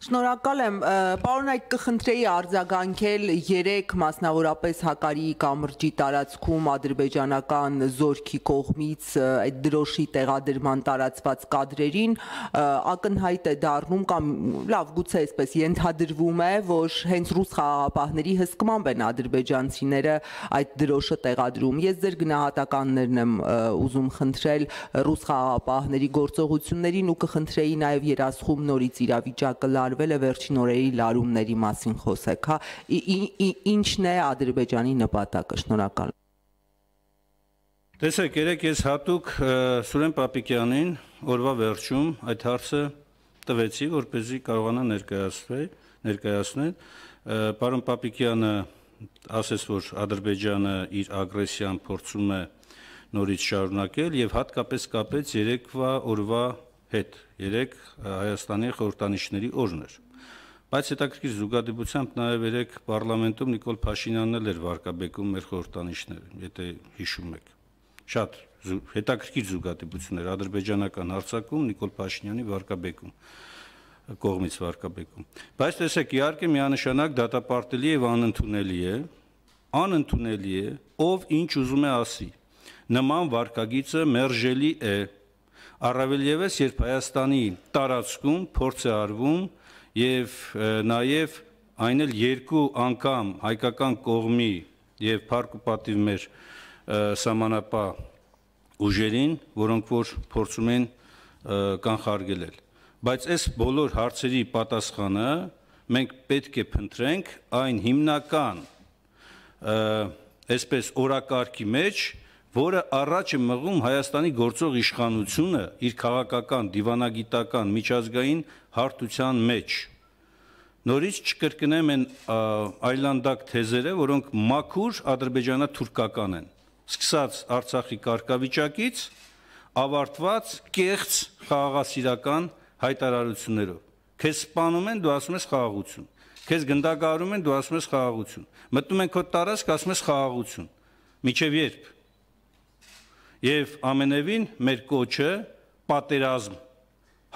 Շնորհակալ եմ։ Պարոն, այդ կխնդրեի արձագանքել 3 մասնավորապես Հակարի կամրջի տարածքում ադրբեջանական զորքի կողմից այդ դրոշի տեղադրման տարածված կադրերին ակնհայտ է դառնում կամ լավ գուցե այսպես ենթադրվում է, որ հենց ռուս խաղաղապահների հսկմամբ են ադրբեջանցիները այդ դրոշը տեղադրում։ Ես ձեր գնահատականներն եմ ուզում խնդրել ռուս խաղաղապահների գործողություններին ու կխնդրեի նաև երասխում նորից իրավիճակը լար արվել է վերջին օրերի լարումների մասին խոսեք, հա, ինչն է Ադրբեջանի նպատակը։ Շնորհակալ։ Տեսեք, երեք ես հատուկ Սուրեն Պապիկյանին օրվա վերջում այդ հարցը տվեցի, որպեսզի կարողանա ներկայացնել, ներկայացնել։ Պարոն Պապիկյանը ասես, որ Ադրբեջանը իր ագրեսիան փորձում է նորից շարունակել եւ հատկապես կապեց երեկվա օրվա հետ երեք Հայաստանի խորհրդանիշների օրն էր։ Բայց հետաքրքիր զուգադիպությամբ նաև երեք parlamentum Նիկոլ Փաշինյանն էլ էր վարկաբեկում մեր խորհրդանիշները, եթե հիշում եք։ Շատ հետաքրքիր զուգադիպություն էր ադրբեջանական հարցակում Նիկոլ Փաշինյանի վարկաբեկում կողմից վարկաբեկում։ Բայց տեսեք, իհարկե միանշանակ դատապարտելի եւ անընդունելի է, անընդունելի է, ով ինչ ուզում է ասի։ Նման վարկագիծը մերժելի է, Առավել եւս, երբ Հայաստանի տարածքում փորձ է արվում եւ նաեւ այն էլ երկու անգամ հայկական կողմի եւ փառք ու պատիվ մեր սամանապա ուժերին, որոնք որ փորձում են կանխարգելել։ Բայց այս բոլոր հարցերի պատասխանը մենք պետք է փնտրենք այն հիմնական այսպես օրակարգի մեջ, որը առաջ է մղում Հայաստանի գործող իշխանությունը իր քաղաքական, դիվանագիտական, միջազգային հարթության մեջ։ Նորից չկրկնեմ այն այլանդակ թեզերը, որոնք մաքուր ադրբեջանա-թուրքական են։ Սկսած Արցախի կարգավիճակից, ավարտված կեղծ խաղաղասիրական հայտարարություններով։ Քեզ սպանում են, դու ասում ես խաղաղություն։ Քեզ գնդակահարում են, դու ասում ես խաղաղություն։ Մտնում են քո տարածք, ասում ես խաղաղություն։ Միջև երբ Եվ ամենևին մեր կոչը պատերազմ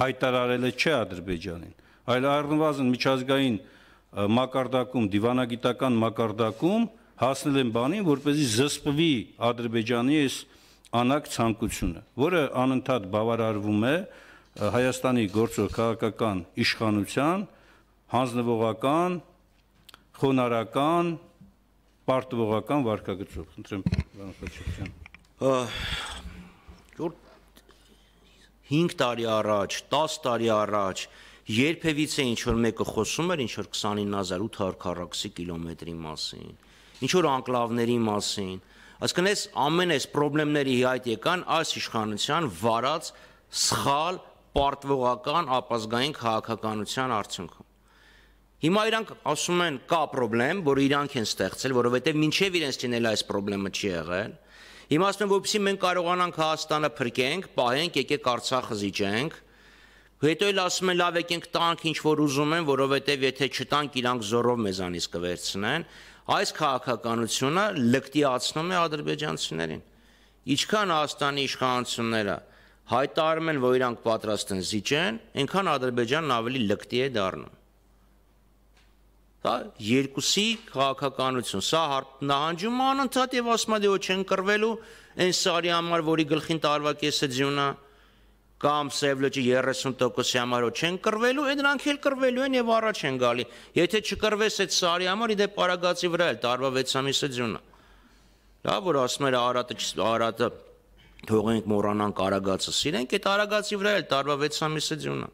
հայտարարել է չէ Ադրբեջանին, այլ առնվազն միջազգային մակարդակում, դիվանագիտական մակարդակում հասնել են բանին, որպեսզի զսպվի Ադրբեջանի այս անակ ցանկությունը, որը անընդհատ բավարարվում է Հայաստանի գործող քաղաքական իշխանության հանձնվողական, խոնարհական, պարտվողական վարկագծով։ Խնդրեմ, Վանաշվili ջան որ 5 տարի առաջ, 10 տարի առաջ երբևիցե ինչ որ մեկը խոսում էր ինչ որ 29800 քառակուսի կիլոմետրի մասին, ինչ որ անկլավների մասին, այսինքն այս ամեն այս խնդիրների հայտ եկան այս իշխանության վարած սխալ պարտվողական ապազգային քաղաքականության արդյունքում։ Հիմա իրանք ասում են կա խնդրեմ, որ իրանք են ստեղծել, որովհետև մինչև իրենց լինել այս խնդրեմը չի եղել, Հիմա ասում եմ, որպեսզի մենք կարողանանք Հայաստանը փրկենք, պահենք, եկեք Արցախը զիջենք։ Հետո էլ ասում են լավ եկենք տանք ինչ որ ուզում են, որովհետև եթե չտանք իրանք զորով մեզանից կվերցնեն։ Այս քաղաքականությունը լկտիացնում է ադրբեջանցիներին։ Ինչքան Հայաստանի իշխանությունները հայտարարում են, որ իրանք պատրաստ են զիջեն, այնքան Ադրբեջանն ավելի լկտի է դառնում դա երկուսի քաղաքականություն։ Սա նահանջում անընդհատ եւ ասում է դե ոչ են կրվելու այն սարի համար, որի գլխին տարվա կեսը ձյունա կամ սևլոջի 30%-ի համար չեն կրվելու, այն նրանք էլ կրվելու են եւ առաջ են գալի։ Եթե չկրվես այդ սարի համար, իդե պարագացի վրա էլ տարվա 6 ամիսը ձյունը։ Լավ, որ ասում էր արատը, արատը թողենք մոռանանք արագացը, սիրենք այդ արագացի վրա էլ տարվա 6 ամիսը ձյունը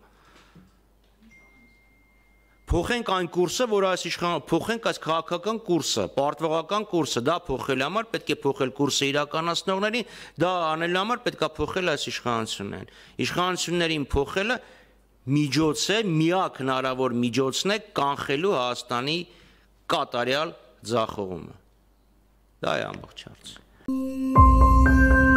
փոխենք այն կուրսը, որ այս իշխան փոխենք այս քաղաքական կուրսը, պարտվողական կուրսը, դա փոխելու համար պետք է փոխել կուրսը իրականացնողների, դա անելու համար պետք է փոխել այս իշխանություններին։ Իշխանություններին փոխելը միջոց է, միակ հնարավոր միջոցն է կանխելու Հայաստանի կատարյալ ձախողումը։ Դա է ամբողջ հարցը։